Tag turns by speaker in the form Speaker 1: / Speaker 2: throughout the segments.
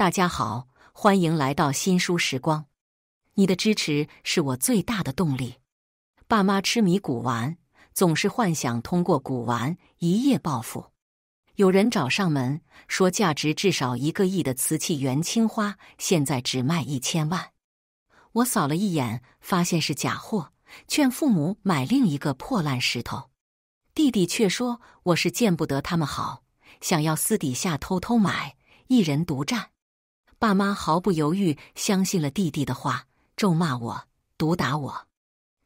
Speaker 1: 大家好，欢迎来到新书时光。你的支持是我最大的动力。爸妈痴迷古玩，总是幻想通过古玩一夜暴富。有人找上门，说价值至少一个亿的瓷器元青花，现在只卖一千万。我扫了一眼，发现是假货，劝父母买另一个破烂石头。弟弟却说我是见不得他们好，想要私底下偷偷买，一人独占。爸妈毫不犹豫相信了弟弟的话，咒骂我，毒打我，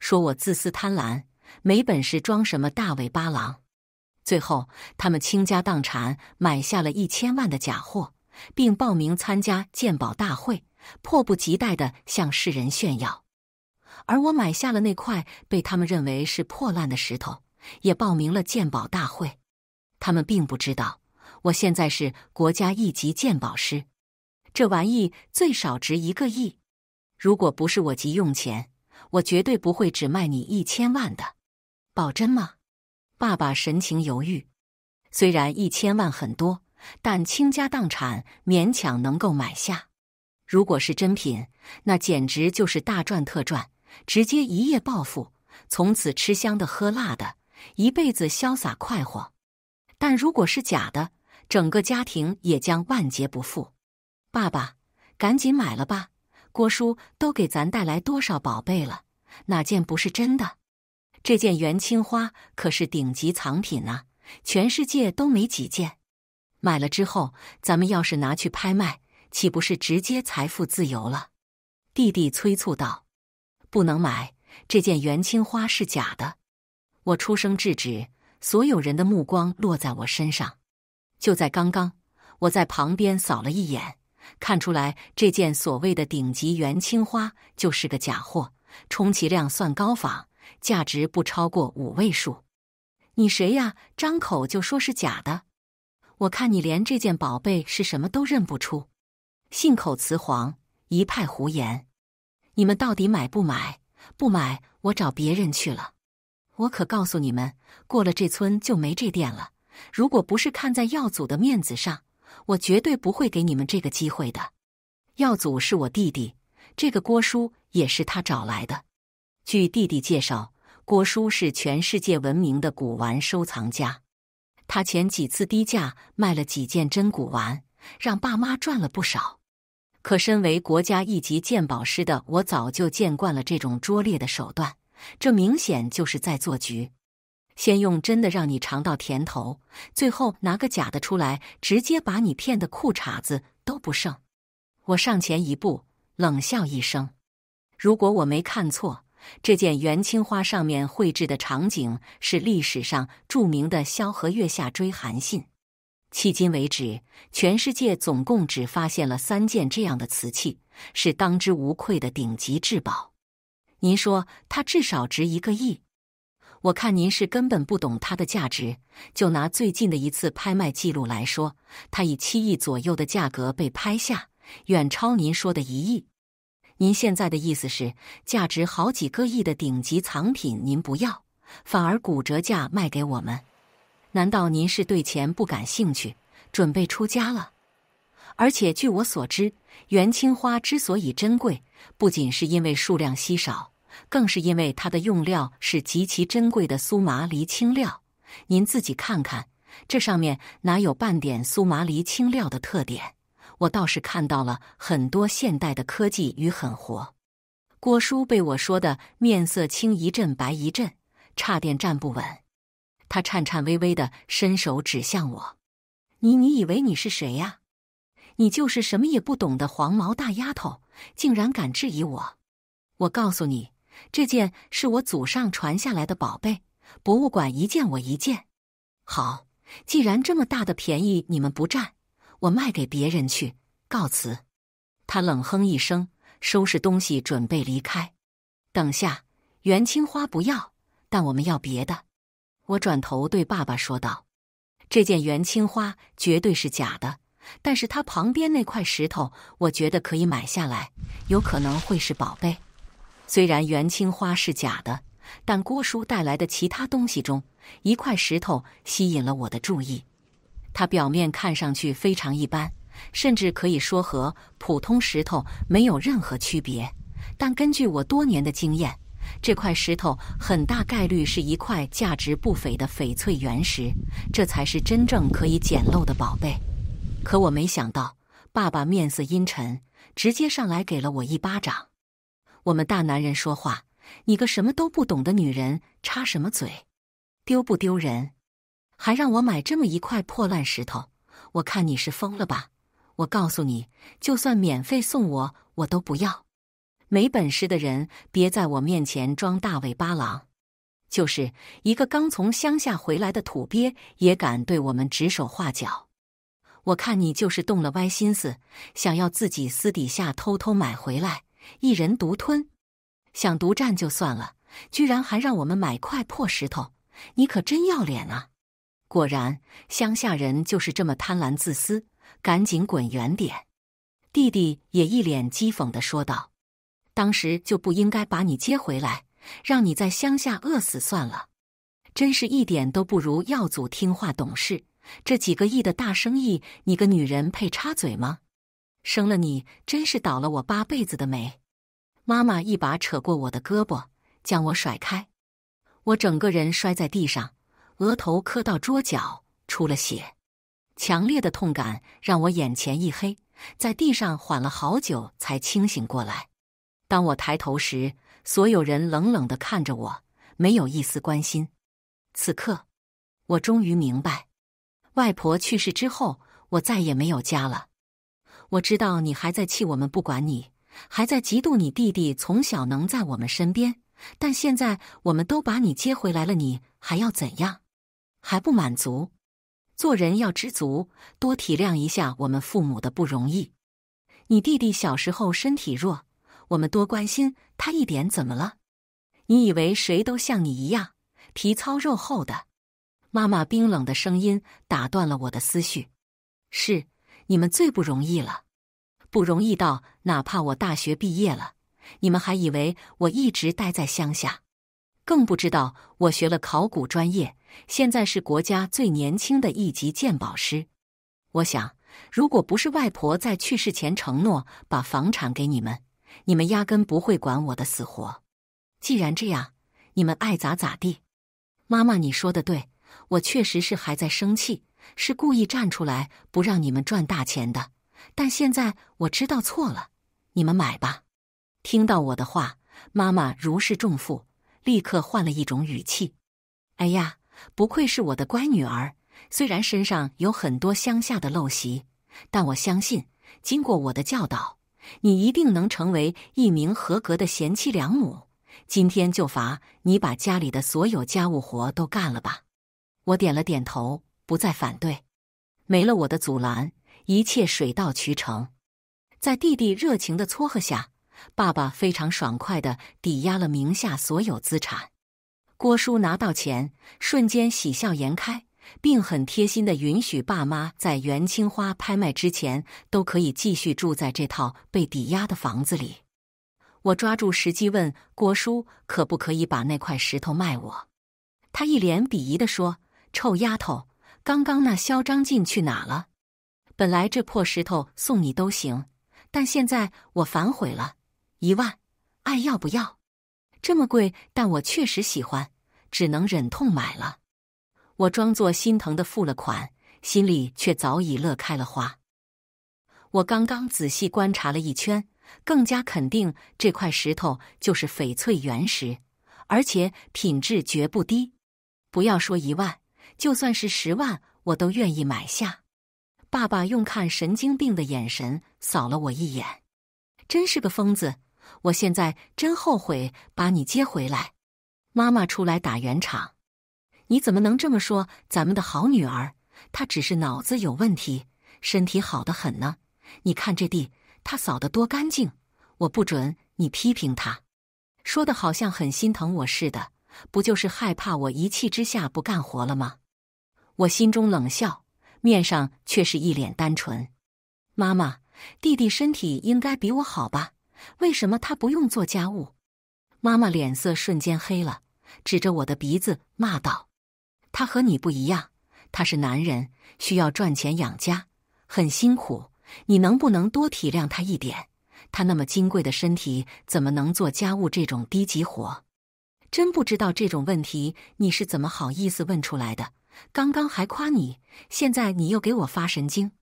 Speaker 1: 说我自私贪婪，没本事装什么大尾巴狼。最后，他们倾家荡产买下了一千万的假货，并报名参加鉴宝大会，迫不及待地向世人炫耀。而我买下了那块被他们认为是破烂的石头，也报名了鉴宝大会。他们并不知道，我现在是国家一级鉴宝师。这玩意最少值一个亿，如果不是我急用钱，我绝对不会只卖你一千万的，保真吗？爸爸神情犹豫。虽然一千万很多，但倾家荡产勉强能够买下。如果是真品，那简直就是大赚特赚，直接一夜暴富，从此吃香的喝辣的，一辈子潇洒快活。但如果是假的，整个家庭也将万劫不复。爸爸，赶紧买了吧！郭叔都给咱带来多少宝贝了？哪件不是真的？这件元青花可是顶级藏品呢，全世界都没几件。买了之后，咱们要是拿去拍卖，岂不是直接财富自由了？弟弟催促道：“不能买，这件元青花是假的！”我出声制止，所有人的目光落在我身上。就在刚刚，我在旁边扫了一眼。看出来，这件所谓的顶级元青花就是个假货，充其量算高仿，价值不超过五位数。你谁呀？张口就说是假的，我看你连这件宝贝是什么都认不出，信口雌黄，一派胡言。你们到底买不买？不买，我找别人去了。我可告诉你们，过了这村就没这店了。如果不是看在耀祖的面子上。我绝对不会给你们这个机会的。耀祖是我弟弟，这个郭叔也是他找来的。据弟弟介绍，郭叔是全世界闻名的古玩收藏家。他前几次低价卖了几件真古玩，让爸妈赚了不少。可身为国家一级鉴宝师的我，早就见惯了这种拙劣的手段。这明显就是在做局。先用真的让你尝到甜头，最后拿个假的出来，直接把你骗的裤衩子都不剩。我上前一步，冷笑一声：“如果我没看错，这件元青花上面绘制的场景是历史上著名的萧何月下追韩信。迄今为止，全世界总共只发现了三件这样的瓷器，是当之无愧的顶级至宝。您说，它至少值一个亿。”我看您是根本不懂它的价值。就拿最近的一次拍卖记录来说，它以七亿左右的价格被拍下，远超您说的一亿。您现在的意思是，价值好几个亿的顶级藏品您不要，反而骨折价卖给我们？难道您是对钱不感兴趣，准备出家了？而且据我所知，元青花之所以珍贵，不仅是因为数量稀少。更是因为它的用料是极其珍贵的苏麻离青料，您自己看看，这上面哪有半点苏麻离青料的特点？我倒是看到了很多现代的科技与狠活。郭叔被我说的面色青一阵白一阵，差点站不稳。他颤颤巍巍地伸手指向我：“你你以为你是谁呀？你就是什么也不懂的黄毛大丫头，竟然敢质疑我！我告诉你。”这件是我祖上传下来的宝贝，博物馆一件我一件。好，既然这么大的便宜你们不占，我卖给别人去。告辞。他冷哼一声，收拾东西准备离开。等下，元青花不要，但我们要别的。我转头对爸爸说道：“这件元青花绝对是假的，但是它旁边那块石头，我觉得可以买下来，有可能会是宝贝。”虽然元青花是假的，但郭叔带来的其他东西中，一块石头吸引了我的注意。它表面看上去非常一般，甚至可以说和普通石头没有任何区别。但根据我多年的经验，这块石头很大概率是一块价值不菲的翡翠原石，这才是真正可以捡漏的宝贝。可我没想到，爸爸面色阴沉，直接上来给了我一巴掌。我们大男人说话，你个什么都不懂的女人插什么嘴？丢不丢人？还让我买这么一块破烂石头？我看你是疯了吧！我告诉你，就算免费送我，我都不要。没本事的人别在我面前装大尾巴狼。就是一个刚从乡下回来的土鳖也敢对我们指手画脚？我看你就是动了歪心思，想要自己私底下偷偷买回来。一人独吞，想独占就算了，居然还让我们买块破石头，你可真要脸啊！果然，乡下人就是这么贪婪自私，赶紧滚远点！弟弟也一脸讥讽地说道：“当时就不应该把你接回来，让你在乡下饿死算了，真是一点都不如耀祖听话懂事。这几个亿的大生意，你个女人配插嘴吗？”生了你真是倒了我八辈子的霉！妈妈一把扯过我的胳膊，将我甩开。我整个人摔在地上，额头磕到桌角，出了血。强烈的痛感让我眼前一黑，在地上缓了好久才清醒过来。当我抬头时，所有人冷冷的看着我，没有一丝关心。此刻，我终于明白，外婆去世之后，我再也没有家了。我知道你还在气我们不管你，还在嫉妒你弟弟从小能在我们身边，但现在我们都把你接回来了，你还要怎样？还不满足？做人要知足，多体谅一下我们父母的不容易。你弟弟小时候身体弱，我们多关心他一点，怎么了？你以为谁都像你一样皮糙肉厚的？妈妈冰冷的声音打断了我的思绪。是。你们最不容易了，不容易到哪怕我大学毕业了，你们还以为我一直待在乡下，更不知道我学了考古专业，现在是国家最年轻的一级鉴宝师。我想，如果不是外婆在去世前承诺把房产给你们，你们压根不会管我的死活。既然这样，你们爱咋咋地。妈妈，你说的对，我确实是还在生气。是故意站出来不让你们赚大钱的，但现在我知道错了，你们买吧。听到我的话，妈妈如释重负，立刻换了一种语气：“哎呀，不愧是我的乖女儿，虽然身上有很多乡下的陋习，但我相信，经过我的教导，你一定能成为一名合格的贤妻良母。今天就罚你把家里的所有家务活都干了吧。”我点了点头。不再反对，没了我的阻拦，一切水到渠成。在弟弟热情的撮合下，爸爸非常爽快地抵押了名下所有资产。郭叔拿到钱，瞬间喜笑颜开，并很贴心地允许爸妈在元青花拍卖之前都可以继续住在这套被抵押的房子里。我抓住时机问郭叔：“可不可以把那块石头卖我？”他一脸鄙夷地说：“臭丫头！”刚刚那嚣张劲去哪了？本来这破石头送你都行，但现在我反悔了，一万，爱要不要？这么贵，但我确实喜欢，只能忍痛买了。我装作心疼的付了款，心里却早已乐开了花。我刚刚仔细观察了一圈，更加肯定这块石头就是翡翠原石，而且品质绝不低。不要说一万。就算是十万，我都愿意买下。爸爸用看神经病的眼神扫了我一眼，真是个疯子！我现在真后悔把你接回来。妈妈出来打圆场：“你怎么能这么说咱们的好女儿？她只是脑子有问题，身体好得很呢。你看这地，她扫得多干净！我不准你批评她，说的好像很心疼我似的。不就是害怕我一气之下不干活了吗？”我心中冷笑，面上却是一脸单纯。妈妈，弟弟身体应该比我好吧？为什么他不用做家务？妈妈脸色瞬间黑了，指着我的鼻子骂道：“他和你不一样，他是男人，需要赚钱养家，很辛苦。你能不能多体谅他一点？他那么金贵的身体怎么能做家务这种低级活？真不知道这种问题你是怎么好意思问出来的。”刚刚还夸你，现在你又给我发神经！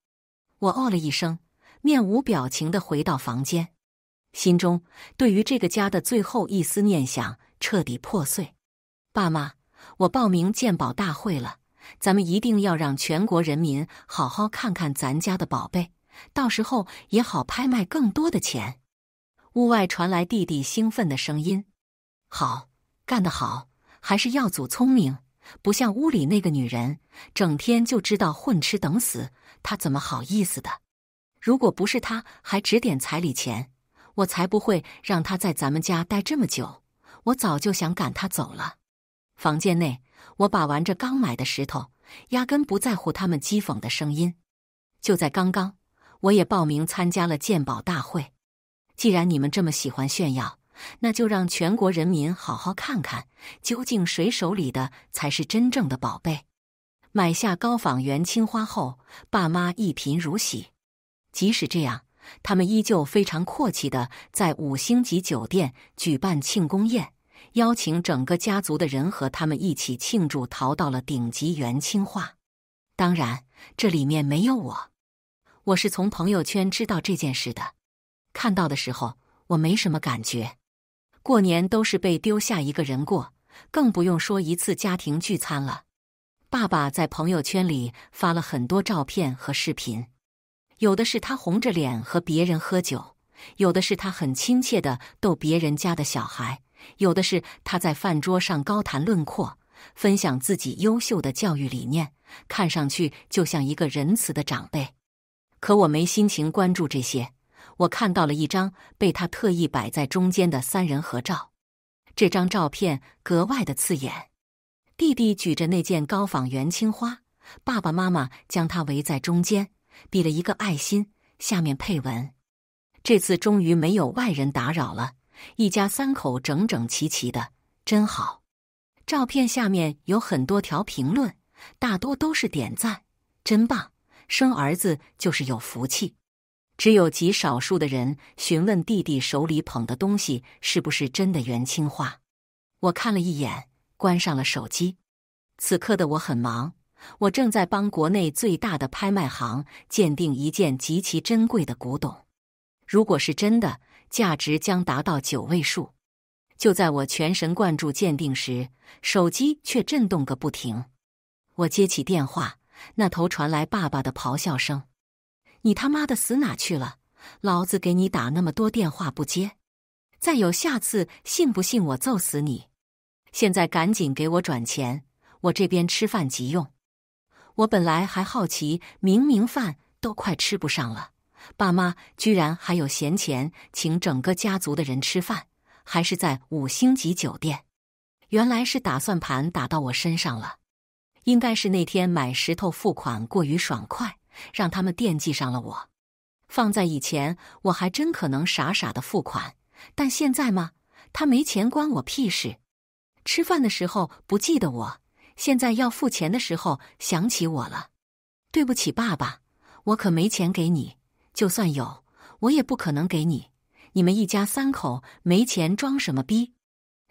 Speaker 1: 我哦了一声，面无表情的回到房间，心中对于这个家的最后一丝念想彻底破碎。爸妈，我报名鉴宝大会了，咱们一定要让全国人民好好看看咱家的宝贝，到时候也好拍卖更多的钱。屋外传来弟弟兴奋的声音：“好，干得好！还是耀祖聪明。”不像屋里那个女人，整天就知道混吃等死，她怎么好意思的？如果不是她还指点彩礼钱，我才不会让她在咱们家待这么久，我早就想赶她走了。房间内，我把玩着刚买的石头，压根不在乎他们讥讽的声音。就在刚刚，我也报名参加了鉴宝大会。既然你们这么喜欢炫耀。那就让全国人民好好看看，究竟谁手里的才是真正的宝贝。买下高仿元青花后，爸妈一贫如洗。即使这样，他们依旧非常阔气的在五星级酒店举办庆功宴，邀请整个家族的人和他们一起庆祝淘到了顶级元青花。当然，这里面没有我。我是从朋友圈知道这件事的，看到的时候我没什么感觉。过年都是被丢下一个人过，更不用说一次家庭聚餐了。爸爸在朋友圈里发了很多照片和视频，有的是他红着脸和别人喝酒，有的是他很亲切的逗别人家的小孩，有的是他在饭桌上高谈论阔，分享自己优秀的教育理念，看上去就像一个仁慈的长辈。可我没心情关注这些。我看到了一张被他特意摆在中间的三人合照，这张照片格外的刺眼。弟弟举着那件高仿元青花，爸爸妈妈将他围在中间，比了一个爱心。下面配文：这次终于没有外人打扰了，一家三口整整齐齐的，真好。照片下面有很多条评论，大多都是点赞，真棒！生儿子就是有福气。只有极少数的人询问弟弟手里捧的东西是不是真的元青花。我看了一眼，关上了手机。此刻的我很忙，我正在帮国内最大的拍卖行鉴定一件极其珍贵的古董，如果是真的，价值将达到九位数。就在我全神贯注鉴定时，手机却震动个不停。我接起电话，那头传来爸爸的咆哮声。你他妈的死哪去了？老子给你打那么多电话不接，再有下次信不信我揍死你？现在赶紧给我转钱，我这边吃饭急用。我本来还好奇，明明饭都快吃不上了，爸妈居然还有闲钱请整个家族的人吃饭，还是在五星级酒店。原来是打算盘打到我身上了，应该是那天买石头付款过于爽快。让他们惦记上了我，放在以前我还真可能傻傻的付款，但现在吗？他没钱关我屁事。吃饭的时候不记得我，现在要付钱的时候想起我了。对不起，爸爸，我可没钱给你。就算有，我也不可能给你。你们一家三口没钱装什么逼？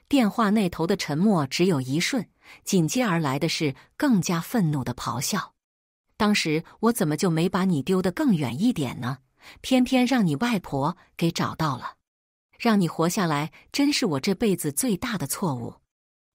Speaker 1: 电话那头的沉默只有一瞬，紧接而来的是更加愤怒的咆哮。当时我怎么就没把你丢得更远一点呢？偏偏让你外婆给找到了，让你活下来，真是我这辈子最大的错误。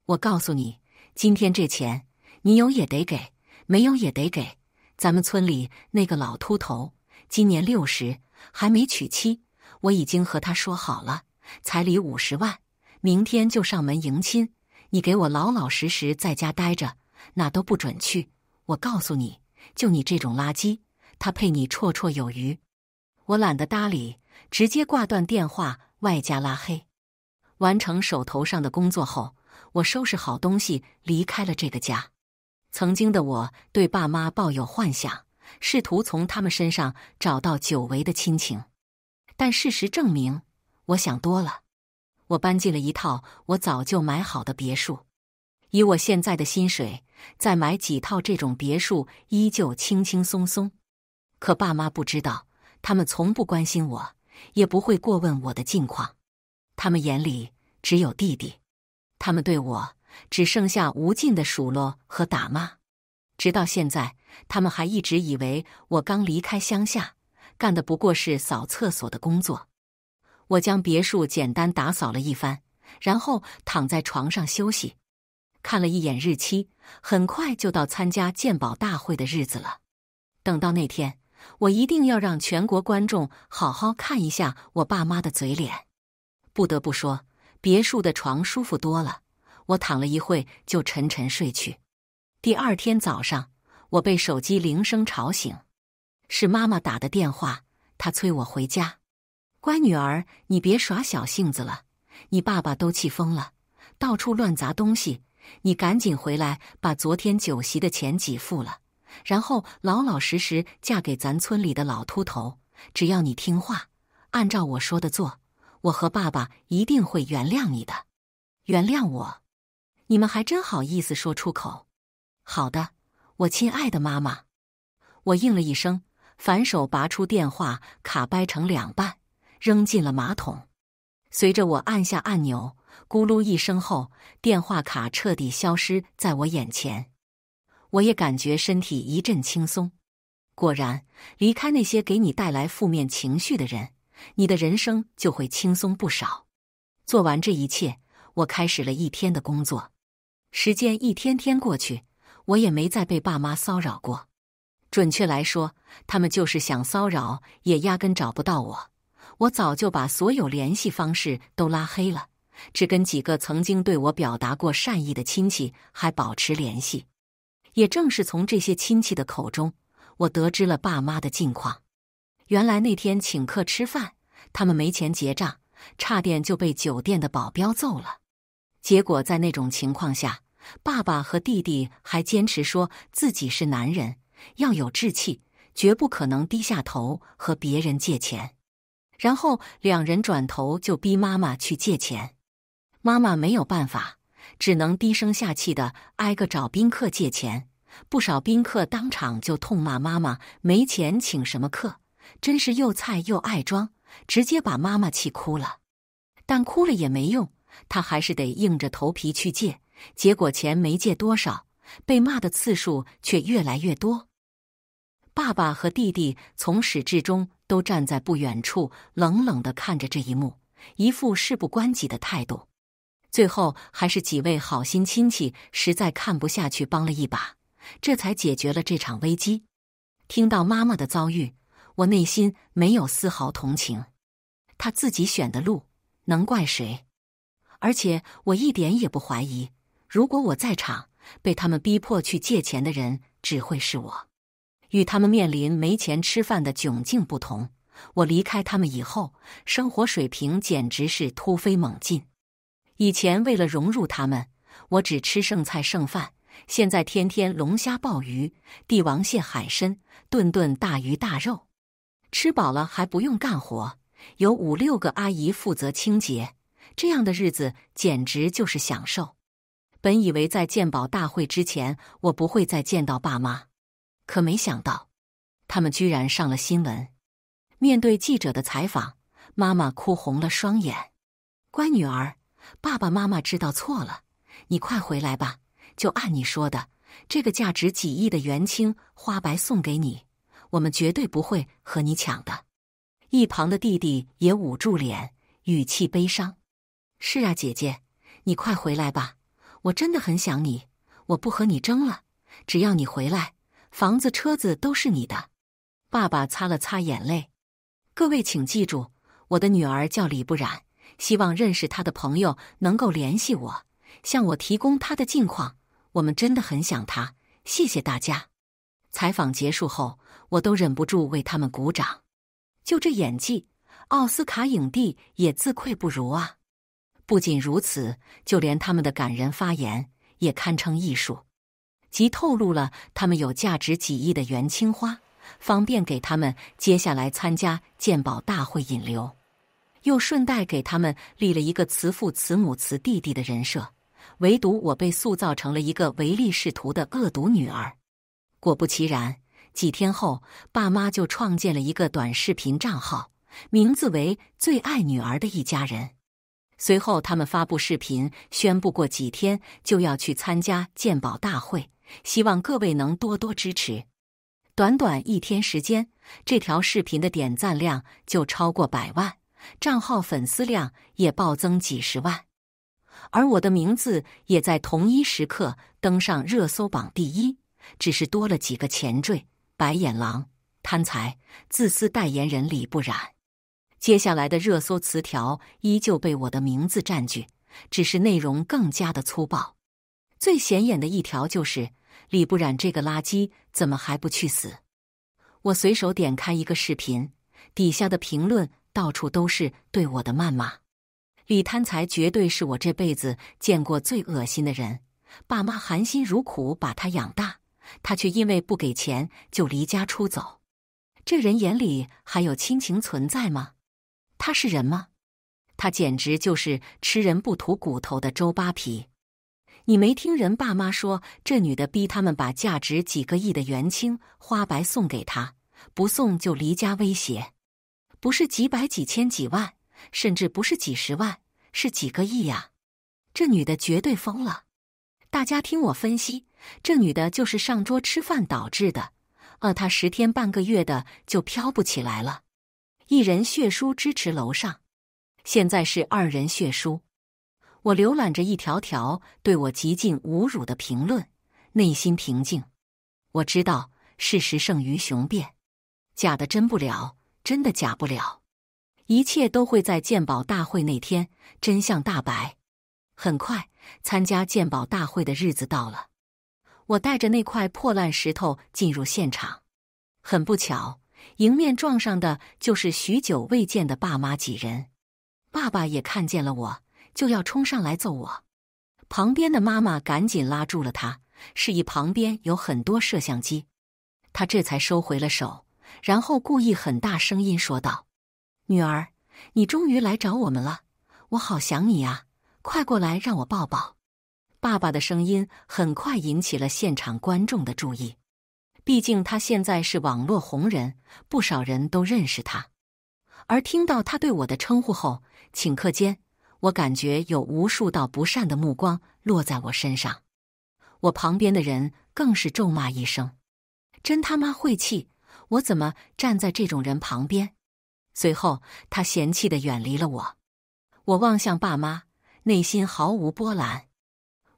Speaker 1: 我告诉你，今天这钱你有也得给，没有也得给。咱们村里那个老秃头，今年六十，还没娶妻，我已经和他说好了，彩礼五十万，明天就上门迎亲。你给我老老实实在家待着，哪都不准去。我告诉你。就你这种垃圾，他配你绰绰有余，我懒得搭理，直接挂断电话，外加拉黑。完成手头上的工作后，我收拾好东西离开了这个家。曾经的我对爸妈抱有幻想，试图从他们身上找到久违的亲情，但事实证明，我想多了。我搬进了一套我早就买好的别墅，以我现在的薪水。再买几套这种别墅，依旧轻轻松松。可爸妈不知道，他们从不关心我，也不会过问我的近况。他们眼里只有弟弟，他们对我只剩下无尽的数落和打骂。直到现在，他们还一直以为我刚离开乡下，干的不过是扫厕所的工作。我将别墅简单打扫了一番，然后躺在床上休息。看了一眼日期，很快就到参加鉴宝大会的日子了。等到那天，我一定要让全国观众好好看一下我爸妈的嘴脸。不得不说，别墅的床舒服多了，我躺了一会就沉沉睡去。第二天早上，我被手机铃声吵醒，是妈妈打的电话，她催我回家。乖女儿，你别耍小性子了，你爸爸都气疯了，到处乱砸东西。你赶紧回来，把昨天酒席的钱给付了，然后老老实实嫁给咱村里的老秃头。只要你听话，按照我说的做，我和爸爸一定会原谅你的。原谅我？你们还真好意思说出口。好的，我亲爱的妈妈，我应了一声，反手拔出电话卡，掰成两半，扔进了马桶。随着我按下按钮。咕噜一声后，电话卡彻底消失在我眼前。我也感觉身体一阵轻松。果然，离开那些给你带来负面情绪的人，你的人生就会轻松不少。做完这一切，我开始了一天的工作。时间一天天过去，我也没再被爸妈骚扰过。准确来说，他们就是想骚扰，也压根找不到我。我早就把所有联系方式都拉黑了。只跟几个曾经对我表达过善意的亲戚还保持联系，也正是从这些亲戚的口中，我得知了爸妈的近况。原来那天请客吃饭，他们没钱结账，差点就被酒店的保镖揍了。结果在那种情况下，爸爸和弟弟还坚持说自己是男人，要有志气，绝不可能低下头和别人借钱。然后两人转头就逼妈妈去借钱。妈妈没有办法，只能低声下气的挨个找宾客借钱。不少宾客当场就痛骂妈妈没钱请什么客，真是又菜又爱装，直接把妈妈气哭了。但哭了也没用，他还是得硬着头皮去借。结果钱没借多少，被骂的次数却越来越多。爸爸和弟弟从始至终都站在不远处，冷冷的看着这一幕，一副事不关己的态度。最后还是几位好心亲戚实在看不下去，帮了一把，这才解决了这场危机。听到妈妈的遭遇，我内心没有丝毫同情。他自己选的路，能怪谁？而且我一点也不怀疑，如果我在场，被他们逼迫去借钱的人只会是我。与他们面临没钱吃饭的窘境不同，我离开他们以后，生活水平简直是突飞猛进。以前为了融入他们，我只吃剩菜剩饭。现在天天龙虾、鲍鱼、帝王蟹、海参，顿顿大鱼大肉，吃饱了还不用干活，有五六个阿姨负责清洁，这样的日子简直就是享受。本以为在鉴宝大会之前我不会再见到爸妈，可没想到他们居然上了新闻。面对记者的采访，妈妈哭红了双眼，乖女儿。爸爸妈妈知道错了，你快回来吧！就按你说的，这个价值几亿的元青花白送给你，我们绝对不会和你抢的。一旁的弟弟也捂住脸，语气悲伤：“是啊，姐姐，你快回来吧，我真的很想你。我不和你争了，只要你回来，房子、车子都是你的。”爸爸擦了擦眼泪：“各位，请记住，我的女儿叫李不染。”希望认识他的朋友能够联系我，向我提供他的近况。我们真的很想他，谢谢大家。采访结束后，我都忍不住为他们鼓掌。就这演技，奥斯卡影帝也自愧不如啊！不仅如此，就连他们的感人发言也堪称艺术。即透露了他们有价值几亿的元青花，方便给他们接下来参加鉴宝大会引流。又顺带给他们立了一个慈父、慈母、慈弟弟的人设，唯独我被塑造成了一个唯利是图的恶毒女儿。果不其然，几天后，爸妈就创建了一个短视频账号，名字为“最爱女儿的一家人”。随后，他们发布视频，宣布过几天就要去参加鉴宝大会，希望各位能多多支持。短短一天时间，这条视频的点赞量就超过百万。账号粉丝量也暴增几十万，而我的名字也在同一时刻登上热搜榜第一，只是多了几个前缀：白眼狼、贪财、自私。代言人李不染，接下来的热搜词条依旧被我的名字占据，只是内容更加的粗暴。最显眼的一条就是李不染这个垃圾怎么还不去死？我随手点开一个视频，底下的评论。到处都是对我的谩骂，李贪财绝对是我这辈子见过最恶心的人。爸妈含辛茹苦把他养大，他却因为不给钱就离家出走，这人眼里还有亲情存在吗？他是人吗？他简直就是吃人不吐骨头的周扒皮！你没听人爸妈说，这女的逼他们把价值几个亿的元青花白送给他，不送就离家威胁。不是几百、几千、几万，甚至不是几十万，是几个亿呀！这女的绝对疯了。大家听我分析，这女的就是上桌吃饭导致的，饿她十天半个月的就飘不起来了。一人血书支持楼上，现在是二人血书。我浏览着一条条对我极尽侮辱的评论，内心平静。我知道，事实胜于雄辩，假的真不了。真的假不了，一切都会在鉴宝大会那天真相大白。很快，参加鉴宝大会的日子到了，我带着那块破烂石头进入现场。很不巧，迎面撞上的就是许久未见的爸妈几人。爸爸也看见了我，就要冲上来揍我。旁边的妈妈赶紧拉住了他，示意旁边有很多摄像机，他这才收回了手。然后故意很大声音说道：“女儿，你终于来找我们了，我好想你啊！快过来让我抱抱。”爸爸的声音很快引起了现场观众的注意，毕竟他现在是网络红人，不少人都认识他。而听到他对我的称呼后，顷刻间，我感觉有无数道不善的目光落在我身上，我旁边的人更是咒骂一声：“真他妈晦气！”我怎么站在这种人旁边？随后他嫌弃的远离了我。我望向爸妈，内心毫无波澜。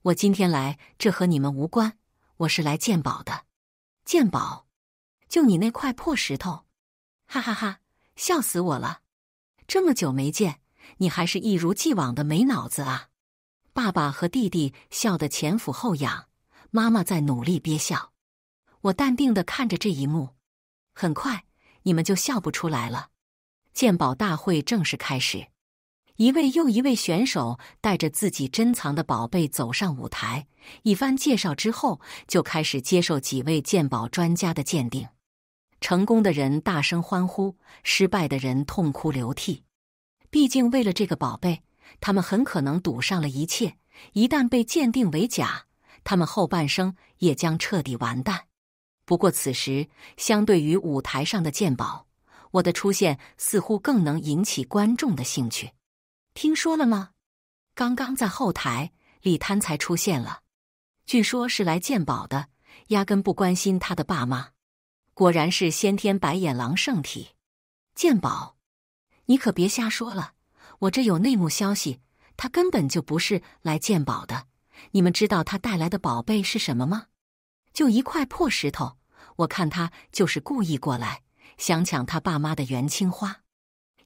Speaker 1: 我今天来，这和你们无关。我是来鉴宝的。鉴宝？就你那块破石头？哈哈哈，笑死我了！这么久没见，你还是一如既往的没脑子啊！爸爸和弟弟笑得前俯后仰，妈妈在努力憋笑。我淡定的看着这一幕。很快，你们就笑不出来了。鉴宝大会正式开始，一位又一位选手带着自己珍藏的宝贝走上舞台，一番介绍之后，就开始接受几位鉴宝专家的鉴定。成功的人大声欢呼，失败的人痛哭流涕。毕竟，为了这个宝贝，他们很可能赌上了一切。一旦被鉴定为假，他们后半生也将彻底完蛋。不过，此时相对于舞台上的鉴宝，我的出现似乎更能引起观众的兴趣。听说了吗？刚刚在后台，李贪财出现了，据说是来鉴宝的，压根不关心他的爸妈。果然是先天白眼狼圣体，鉴宝，你可别瞎说了，我这有内幕消息，他根本就不是来鉴宝的。你们知道他带来的宝贝是什么吗？就一块破石头。我看他就是故意过来，想抢他爸妈的元青花。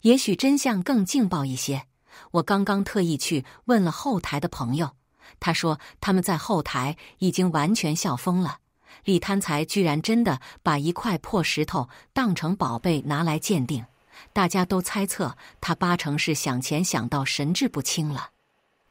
Speaker 1: 也许真相更劲爆一些。我刚刚特意去问了后台的朋友，他说他们在后台已经完全笑疯了。李贪财居然真的把一块破石头当成宝贝拿来鉴定，大家都猜测他八成是想钱想到神志不清了。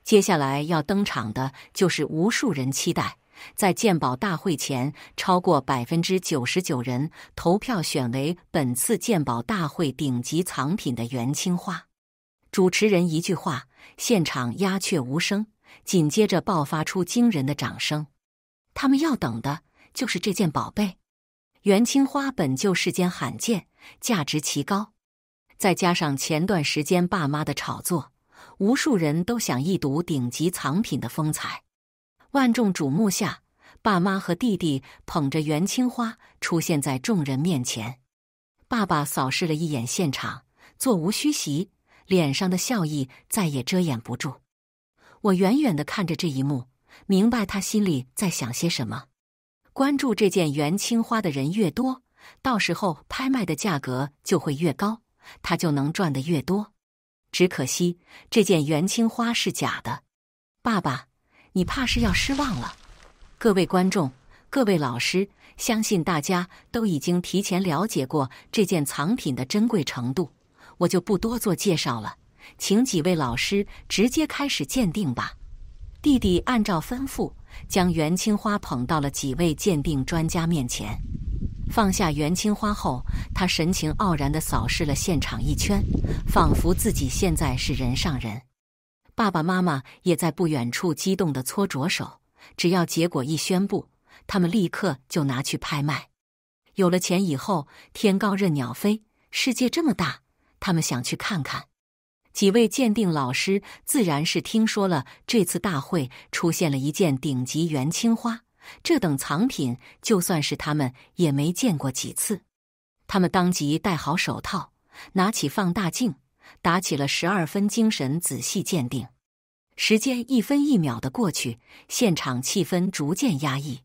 Speaker 1: 接下来要登场的就是无数人期待。在鉴宝大会前，超过百分之九十九人投票选为本次鉴宝大会顶级藏品的元青花。主持人一句话，现场鸦雀无声，紧接着爆发出惊人的掌声。他们要等的就是这件宝贝。元青花本就世间罕见，价值奇高，再加上前段时间爸妈的炒作，无数人都想一睹顶级藏品的风采。万众瞩目下，爸妈和弟弟捧着元青花出现在众人面前。爸爸扫视了一眼现场，座无虚席，脸上的笑意再也遮掩不住。我远远的看着这一幕，明白他心里在想些什么。关注这件元青花的人越多，到时候拍卖的价格就会越高，他就能赚得越多。只可惜，这件元青花是假的。爸爸。你怕是要失望了，各位观众，各位老师，相信大家都已经提前了解过这件藏品的珍贵程度，我就不多做介绍了，请几位老师直接开始鉴定吧。弟弟按照吩咐，将元青花捧到了几位鉴定专家面前，放下元青花后，他神情傲然的扫视了现场一圈，仿佛自己现在是人上人。爸爸妈妈也在不远处激动的搓着手，只要结果一宣布，他们立刻就拿去拍卖。有了钱以后，天高任鸟飞，世界这么大，他们想去看看。几位鉴定老师自然是听说了这次大会出现了一件顶级元青花，这等藏品就算是他们也没见过几次。他们当即戴好手套，拿起放大镜。打起了十二分精神，仔细鉴定。时间一分一秒的过去，现场气氛逐渐压抑。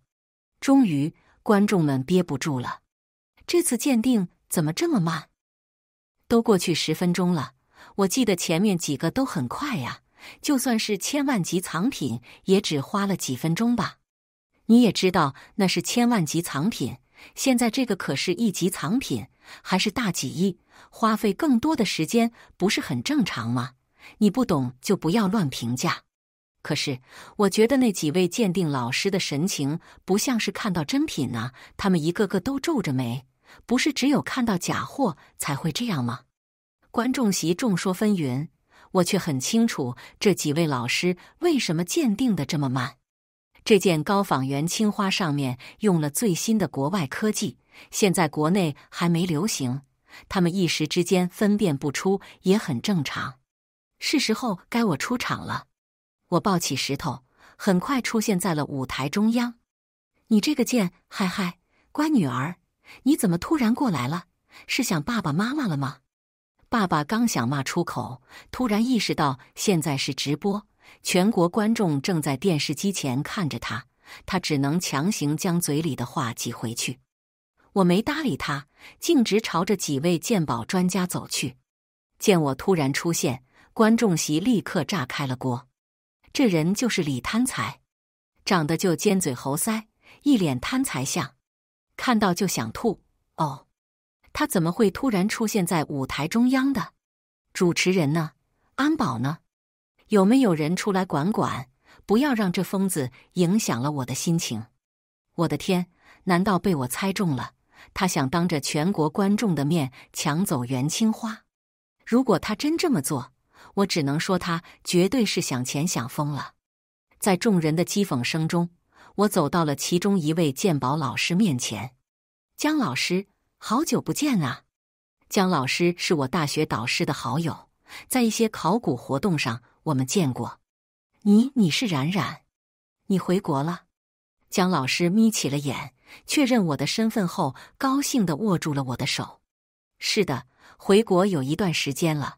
Speaker 1: 终于，观众们憋不住了：“这次鉴定怎么这么慢？都过去十分钟了！我记得前面几个都很快呀，就算是千万级藏品也只花了几分钟吧？你也知道那是千万级藏品，现在这个可是一级藏品。”还是大几亿，花费更多的时间不是很正常吗？你不懂就不要乱评价。可是我觉得那几位鉴定老师的神情不像是看到真品呢，他们一个个都皱着眉，不是只有看到假货才会这样吗？观众席众说纷纭，我却很清楚这几位老师为什么鉴定的这么慢。这件高仿元青花上面用了最新的国外科技。现在国内还没流行，他们一时之间分辨不出也很正常。是时候该我出场了。我抱起石头，很快出现在了舞台中央。你这个贱，嗨嗨，乖女儿，你怎么突然过来了？是想爸爸妈妈了吗？爸爸刚想骂出口，突然意识到现在是直播，全国观众正在电视机前看着他，他只能强行将嘴里的话挤回去。我没搭理他，径直朝着几位鉴宝专家走去。见我突然出现，观众席立刻炸开了锅。这人就是李贪财，长得就尖嘴猴腮，一脸贪财相，看到就想吐。哦，他怎么会突然出现在舞台中央的？主持人呢？安保呢？有没有人出来管管？不要让这疯子影响了我的心情。我的天，难道被我猜中了？他想当着全国观众的面抢走元青花，如果他真这么做，我只能说他绝对是想钱想疯了。在众人的讥讽声中，我走到了其中一位鉴宝老师面前。江老师，好久不见啊！江老师是我大学导师的好友，在一些考古活动上我们见过。你你是冉冉，你回国了？江老师眯起了眼。确认我的身份后，高兴地握住了我的手。是的，回国有一段时间了。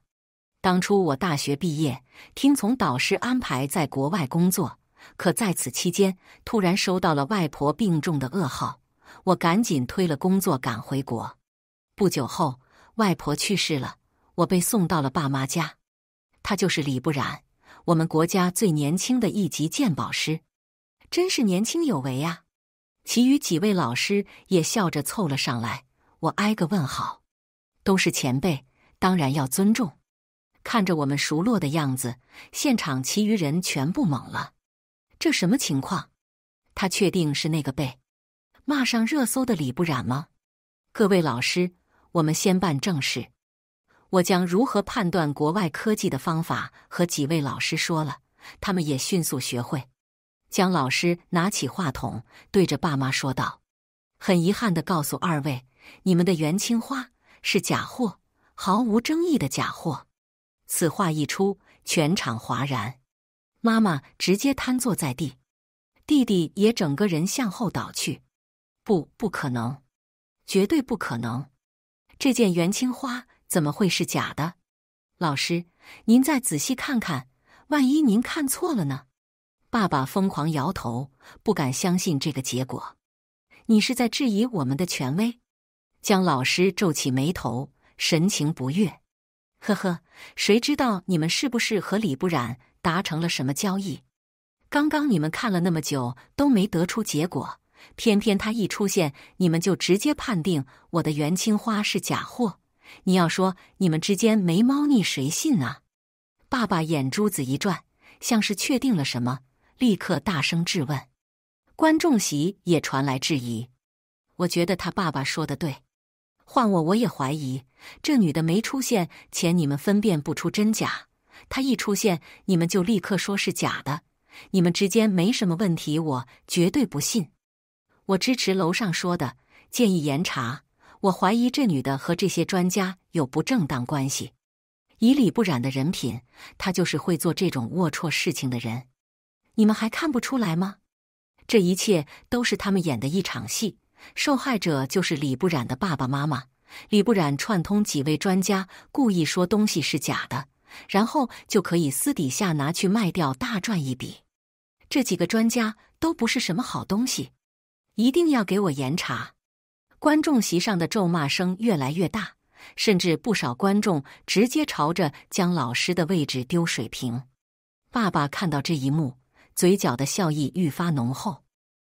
Speaker 1: 当初我大学毕业，听从导师安排，在国外工作。可在此期间，突然收到了外婆病重的噩耗，我赶紧推了工作赶回国。不久后，外婆去世了，我被送到了爸妈家。他就是李不染，我们国家最年轻的一级鉴宝师，真是年轻有为啊！其余几位老师也笑着凑了上来，我挨个问好，都是前辈，当然要尊重。看着我们熟络的样子，现场其余人全部懵了，这什么情况？他确定是那个被骂上热搜的李不染吗？各位老师，我们先办正事。我将如何判断国外科技的方法和几位老师说了，他们也迅速学会。江老师拿起话筒，对着爸妈说道：“很遗憾的告诉二位，你们的元青花是假货，毫无争议的假货。”此话一出，全场哗然，妈妈直接瘫坐在地，弟弟也整个人向后倒去。“不，不可能，绝对不可能！这件元青花怎么会是假的？”老师，您再仔细看看，万一您看错了呢？爸爸疯狂摇头，不敢相信这个结果。你是在质疑我们的权威？江老师皱起眉头，神情不悦。呵呵，谁知道你们是不是和李不染达成了什么交易？刚刚你们看了那么久都没得出结果，偏偏他一出现，你们就直接判定我的元青花是假货。你要说你们之间没猫腻，谁信啊？爸爸眼珠子一转，像是确定了什么。立刻大声质问，观众席也传来质疑。我觉得他爸爸说的对，换我我也怀疑。这女的没出现前，你们分辨不出真假；她一出现，你们就立刻说是假的。你们之间没什么问题，我绝对不信。我支持楼上说的，建议严查。我怀疑这女的和这些专家有不正当关系。以李不染的人品，他就是会做这种龌龊事情的人。你们还看不出来吗？这一切都是他们演的一场戏，受害者就是李不染的爸爸妈妈。李不染串通几位专家，故意说东西是假的，然后就可以私底下拿去卖掉，大赚一笔。这几个专家都不是什么好东西，一定要给我严查！观众席上的咒骂声越来越大，甚至不少观众直接朝着将老师的位置丢水瓶。爸爸看到这一幕。嘴角的笑意愈发浓厚，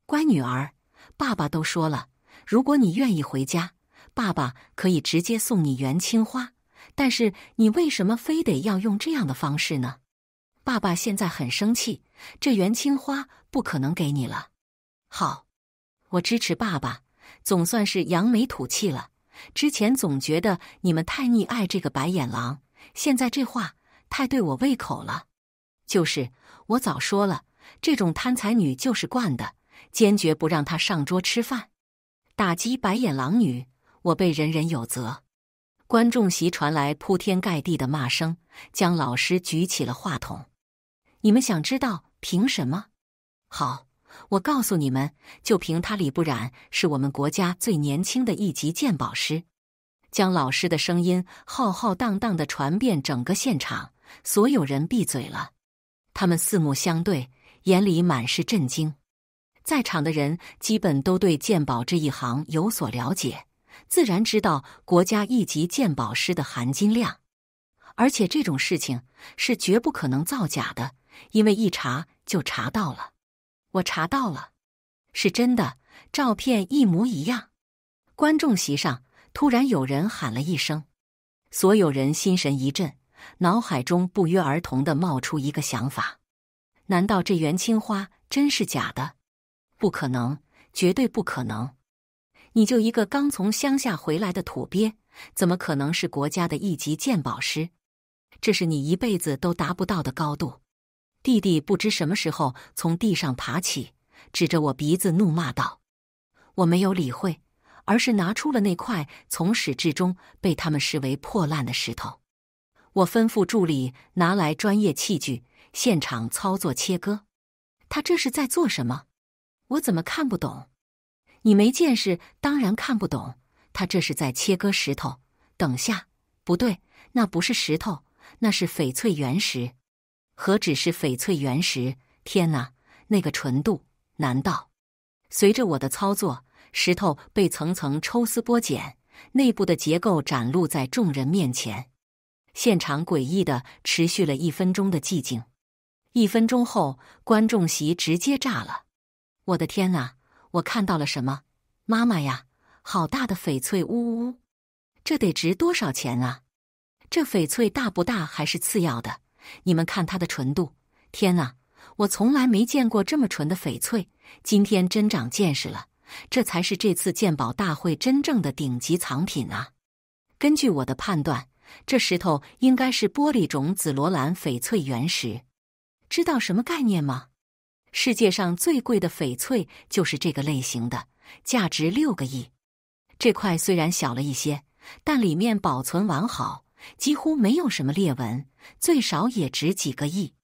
Speaker 1: 乖女儿，爸爸都说了，如果你愿意回家，爸爸可以直接送你元青花。但是你为什么非得要用这样的方式呢？爸爸现在很生气，这元青花不可能给你了。好，我支持爸爸，总算是扬眉吐气了。之前总觉得你们太溺爱这个白眼狼，现在这话太对我胃口了。就是我早说了。这种贪财女就是惯的，坚决不让她上桌吃饭，打击白眼狼女，我辈人人有责。观众席传来铺天盖地的骂声，江老师举起了话筒：“你们想知道凭什么？好，我告诉你们，就凭他李不染是我们国家最年轻的一级鉴宝师。”江老师的声音浩浩荡荡的传遍整个现场，所有人闭嘴了，他们四目相对。眼里满是震惊，在场的人基本都对鉴宝这一行有所了解，自然知道国家一级鉴宝师的含金量。而且这种事情是绝不可能造假的，因为一查就查到了。我查到了，是真的，照片一模一样。观众席上突然有人喊了一声，所有人心神一震，脑海中不约而同的冒出一个想法。难道这元青花真是假的？不可能，绝对不可能！你就一个刚从乡下回来的土鳖，怎么可能是国家的一级鉴宝师？这是你一辈子都达不到的高度！弟弟不知什么时候从地上爬起，指着我鼻子怒骂道：“我没有理会，而是拿出了那块从始至终被他们视为破烂的石头。我吩咐助理拿来专业器具。”现场操作切割，他这是在做什么？我怎么看不懂？你没见识，当然看不懂。他这是在切割石头。等下，不对，那不是石头，那是翡翠原石。何止是翡翠原石？天哪，那个纯度！难道随着我的操作，石头被层层抽丝剥茧，内部的结构展露在众人面前。现场诡异的持续了一分钟的寂静。一分钟后，观众席直接炸了！我的天呐，我看到了什么？妈妈呀，好大的翡翠！呜呜，这得值多少钱啊？这翡翠大不大还是次要的，你们看它的纯度！天呐，我从来没见过这么纯的翡翠，今天真长见识了！这才是这次鉴宝大会真正的顶级藏品啊！根据我的判断，这石头应该是玻璃种紫罗兰翡翠原石。知道什么概念吗？世界上最贵的翡翠就是这个类型的，价值六个亿。这块虽然小了一些，但里面保存完好，几乎没有什么裂纹，最少也值几个亿。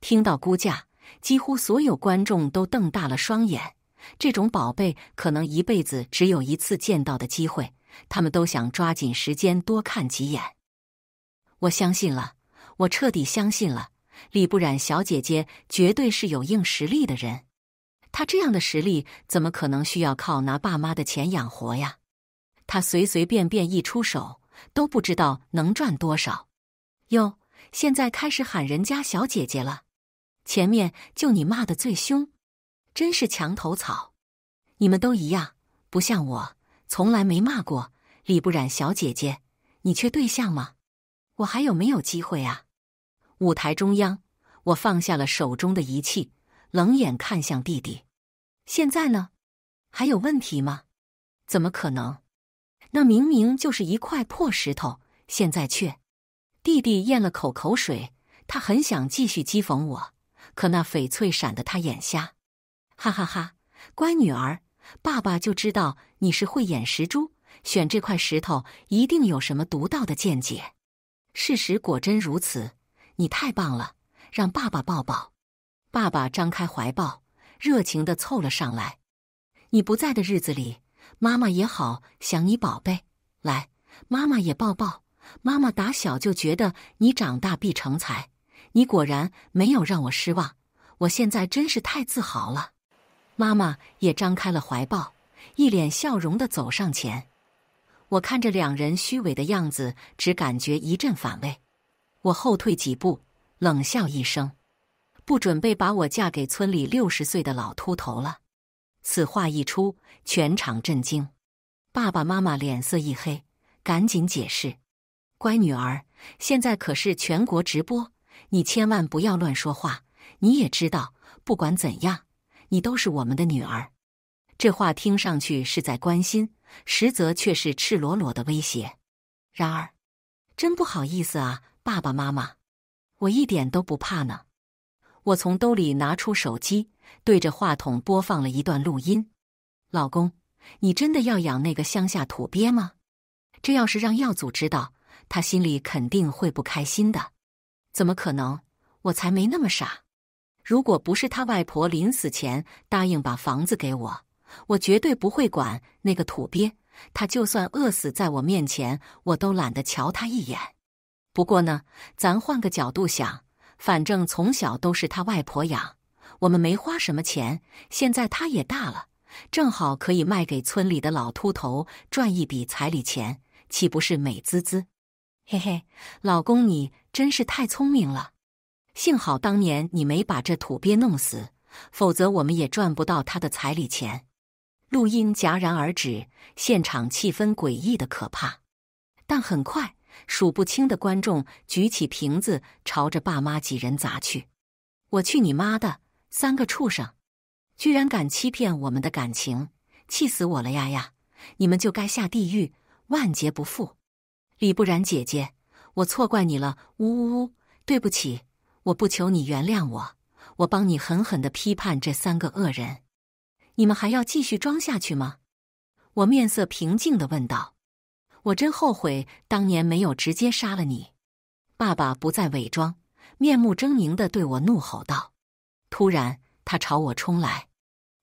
Speaker 1: 听到估价，几乎所有观众都瞪大了双眼。这种宝贝可能一辈子只有一次见到的机会，他们都想抓紧时间多看几眼。我相信了，我彻底相信了。李不染小姐姐绝对是有硬实力的人，她这样的实力怎么可能需要靠拿爸妈的钱养活呀？她随随便便一出手都不知道能赚多少。哟，现在开始喊人家小姐姐了，前面就你骂的最凶，真是墙头草。你们都一样，不像我从来没骂过李不染小姐姐。你缺对象吗？我还有没有机会啊？舞台中央，我放下了手中的仪器，冷眼看向弟弟。现在呢，还有问题吗？怎么可能？那明明就是一块破石头，现在却……弟弟咽了口口水，他很想继续讥讽我，可那翡翠闪得他眼瞎。哈哈哈！乖女儿，爸爸就知道你是慧眼识珠，选这块石头一定有什么独到的见解。事实果真如此。你太棒了，让爸爸抱抱。爸爸张开怀抱，热情的凑了上来。你不在的日子里，妈妈也好想你，宝贝。来，妈妈也抱抱。妈妈打小就觉得你长大必成才，你果然没有让我失望。我现在真是太自豪了。妈妈也张开了怀抱，一脸笑容的走上前。我看着两人虚伪的样子，只感觉一阵反胃。我后退几步，冷笑一声：“不准备把我嫁给村里六十岁的老秃头了。”此话一出，全场震惊。爸爸妈妈脸色一黑，赶紧解释：“乖女儿，现在可是全国直播，你千万不要乱说话。你也知道，不管怎样，你都是我们的女儿。”这话听上去是在关心，实则却是赤裸裸的威胁。然而，真不好意思啊。爸爸妈妈，我一点都不怕呢。我从兜里拿出手机，对着话筒播放了一段录音。老公，你真的要养那个乡下土鳖吗？这要是让耀祖知道，他心里肯定会不开心的。怎么可能？我才没那么傻。如果不是他外婆临死前答应把房子给我，我绝对不会管那个土鳖。他就算饿死在我面前，我都懒得瞧他一眼。不过呢，咱换个角度想，反正从小都是他外婆养，我们没花什么钱。现在他也大了，正好可以卖给村里的老秃头赚一笔彩礼钱，岂不是美滋滋？嘿嘿，老公你真是太聪明了。幸好当年你没把这土鳖弄死，否则我们也赚不到他的彩礼钱。录音戛然而止，现场气氛诡异的可怕。但很快。数不清的观众举起瓶子，朝着爸妈几人砸去。我去你妈的！三个畜生，居然敢欺骗我们的感情，气死我了呀呀！你们就该下地狱，万劫不复！李不染姐姐，我错怪你了，呜呜呜！对不起，我不求你原谅我，我帮你狠狠的批判这三个恶人。你们还要继续装下去吗？我面色平静的问道。我真后悔当年没有直接杀了你！爸爸不再伪装，面目狰狞的对我怒吼道。突然，他朝我冲来。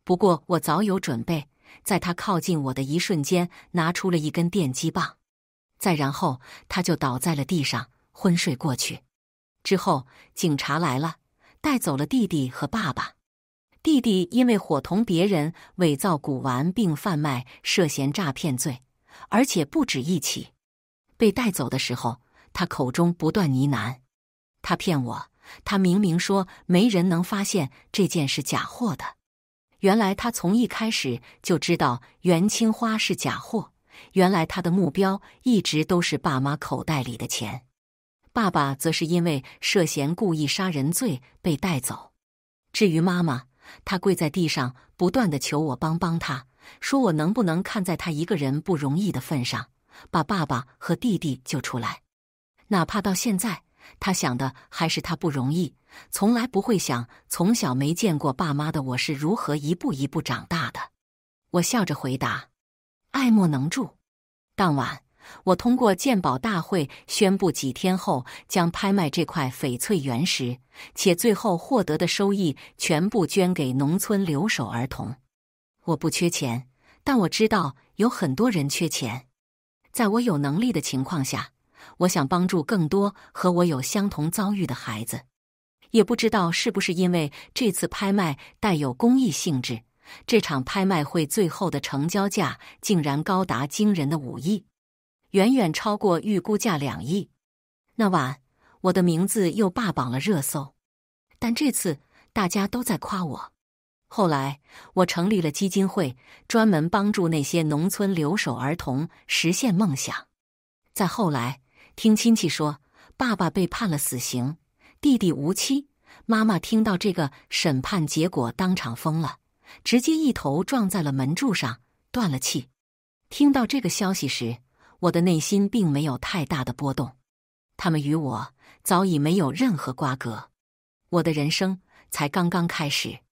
Speaker 1: 不过，我早有准备，在他靠近我的一瞬间，拿出了一根电击棒。再然后，他就倒在了地上，昏睡过去。之后，警察来了，带走了弟弟和爸爸。弟弟因为伙同别人伪造古玩并贩卖，涉嫌诈骗罪。而且不止一起，被带走的时候，他口中不断呢喃：“他骗我，他明明说没人能发现这件是假货的。原来他从一开始就知道元青花是假货。原来他的目标一直都是爸妈口袋里的钱。爸爸则是因为涉嫌故意杀人罪被带走。至于妈妈，她跪在地上，不断的求我帮帮他。”说我能不能看在他一个人不容易的份上，把爸爸和弟弟救出来？哪怕到现在，他想的还是他不容易，从来不会想从小没见过爸妈的我是如何一步一步长大的。我笑着回答：“爱莫能助。”当晚，我通过鉴宝大会宣布，几天后将拍卖这块翡翠原石，且最后获得的收益全部捐给农村留守儿童。我不缺钱，但我知道有很多人缺钱。在我有能力的情况下，我想帮助更多和我有相同遭遇的孩子。也不知道是不是因为这次拍卖带有公益性质，这场拍卖会最后的成交价竟然高达惊人的五亿，远远超过预估价两亿。那晚，我的名字又霸榜了热搜，但这次大家都在夸我。后来，我成立了基金会，专门帮助那些农村留守儿童实现梦想。再后来，听亲戚说，爸爸被判了死刑，弟弟无期。妈妈听到这个审判结果，当场疯了，直接一头撞在了门柱上，断了气。听到这个消息时，我的内心并没有太大的波动。他们与我早已没有任何瓜葛，我的人生才刚刚开始。